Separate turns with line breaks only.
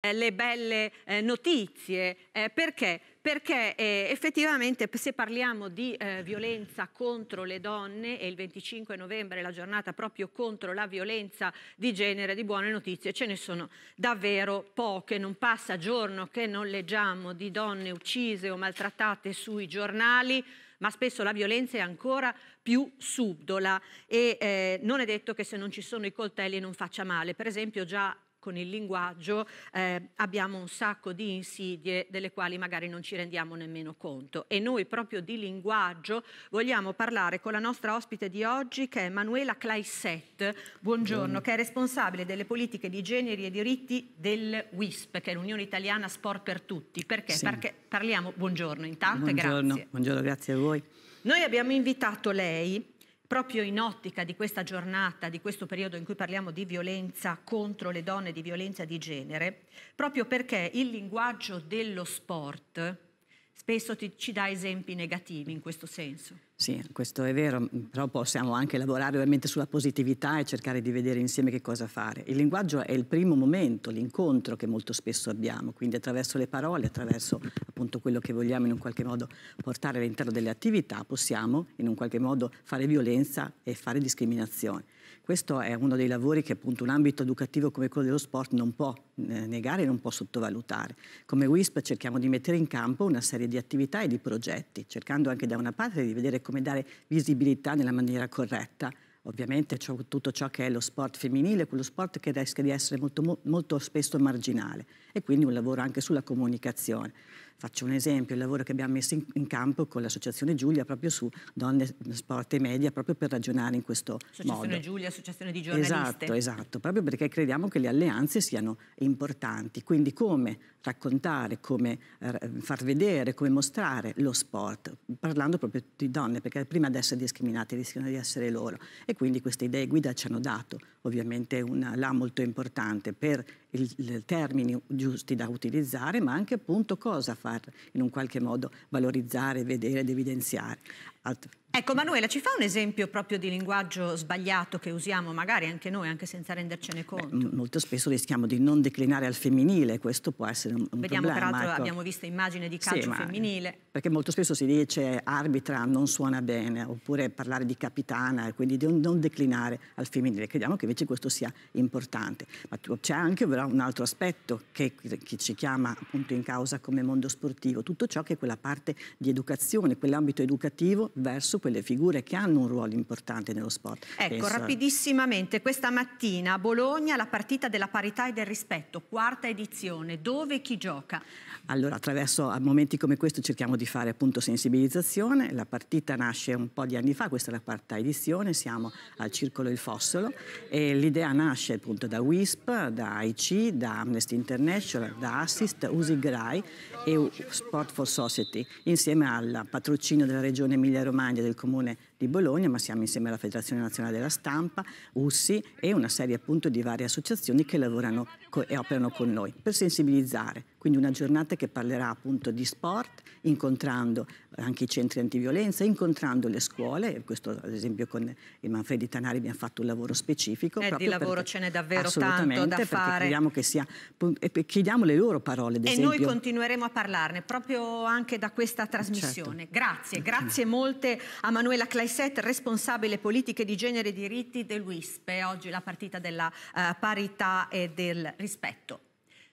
Eh, le belle eh, notizie. Eh, perché? Perché effettivamente se parliamo di violenza contro le donne e il 25 novembre è la giornata proprio contro la violenza di genere, di buone notizie ce ne sono davvero poche. Non passa giorno che non leggiamo di donne uccise o maltrattate sui giornali ma spesso la violenza è ancora più subdola e eh, non è detto che se non ci sono i coltelli non faccia male. Per esempio già con il linguaggio eh, abbiamo un sacco di insidie delle quali magari non ci rendiamo nemmeno conto e noi proprio di linguaggio vogliamo parlare con la nostra ospite di oggi che è Manuela Claisset, buongiorno, mm. che è responsabile delle politiche di generi e diritti del WISP, che è l'Unione Italiana Sport per Tutti. Perché? Sì. Perché parliamo, buongiorno intanto buongiorno, grazie.
Buongiorno, grazie a voi.
Noi abbiamo invitato lei proprio in ottica di questa giornata, di questo periodo in cui parliamo di violenza contro le donne, di violenza di genere, proprio perché il linguaggio dello sport spesso ti, ci dà esempi negativi in questo senso.
Sì, questo è vero, mm, però possiamo anche lavorare ovviamente sulla positività e cercare di vedere insieme che cosa fare. Il linguaggio è il primo momento, l'incontro che molto spesso abbiamo, quindi attraverso le parole, attraverso appunto quello che vogliamo in un qualche modo portare all'interno delle attività, possiamo in un qualche modo fare violenza e fare discriminazione. Questo è uno dei lavori che appunto un ambito educativo come quello dello sport non può eh, negare e non può sottovalutare. Come WISP cerchiamo di mettere in campo una serie di attività e di progetti, cercando anche da una parte di vedere come dare visibilità nella maniera corretta. Ovviamente c'è tutto ciò che è lo sport femminile, quello sport che rischia di essere molto, molto spesso marginale e quindi un lavoro anche sulla comunicazione. Faccio un esempio, il lavoro che abbiamo messo in, in campo con l'associazione Giulia proprio su donne, sport e media, proprio per ragionare in questo associazione modo. Associazione
Giulia, associazione di giornaliste. Esatto, esatto,
proprio perché crediamo che le alleanze siano importanti, quindi come raccontare, come eh, far vedere, come mostrare lo sport, parlando proprio di donne, perché prima di essere discriminate rischiano di essere loro. E quindi queste idee guida ci hanno dato ovviamente una là molto importante per i termini giusti da utilizzare, ma anche appunto cosa far in un qualche modo valorizzare, vedere ed evidenziare altri.
Ecco, Manuela, ci fa un esempio proprio di linguaggio sbagliato che usiamo magari anche noi, anche senza rendercene conto?
Beh, molto spesso rischiamo di non declinare al femminile, questo può essere un, un Vediamo, problema. Vediamo, peraltro, ecco. abbiamo
visto immagini di calcio sì, femminile. Ma,
perché molto spesso si dice arbitra non suona bene, oppure parlare di capitana, quindi di non declinare al femminile. Crediamo che invece questo sia importante. Ma c'è anche un altro aspetto che, che ci chiama appunto in causa come mondo sportivo, tutto ciò che è quella parte di educazione, quell'ambito educativo verso quelle figure che hanno un ruolo importante nello sport. Ecco, Penso...
rapidissimamente, questa mattina a Bologna la partita della parità e del rispetto, quarta edizione, dove chi gioca?
Allora, attraverso a momenti come questo cerchiamo di fare appunto sensibilizzazione, la partita nasce un po' di anni fa, questa è la quarta edizione, siamo al Circolo Il Fossolo e l'idea nasce appunto da WISP, da IC, da Amnesty International, da Assist, Usigrai e Sport for Society, insieme al patrocinio della Regione Emilia dell'Emilia Romagna, del comune di Bologna, ma siamo insieme alla Federazione Nazionale della Stampa, USSI e una serie appunto di varie associazioni che lavorano e operano con noi per sensibilizzare. Quindi una giornata che parlerà appunto di sport, incontrando anche i centri antiviolenza, incontrando le scuole, questo ad esempio con il Manfredi Tanari abbiamo fatto un lavoro specifico. Eh, di lavoro perché, ce n'è davvero tanto da fare. Chiediamo, che sia, chiediamo le loro parole. Ad esempio. E noi
continueremo a parlarne proprio anche da questa certo. trasmissione. Certo. Grazie, grazie molte a Manuela Clay i set responsabile politiche di genere e diritti dell'UISP, oggi la partita della uh, parità e del rispetto.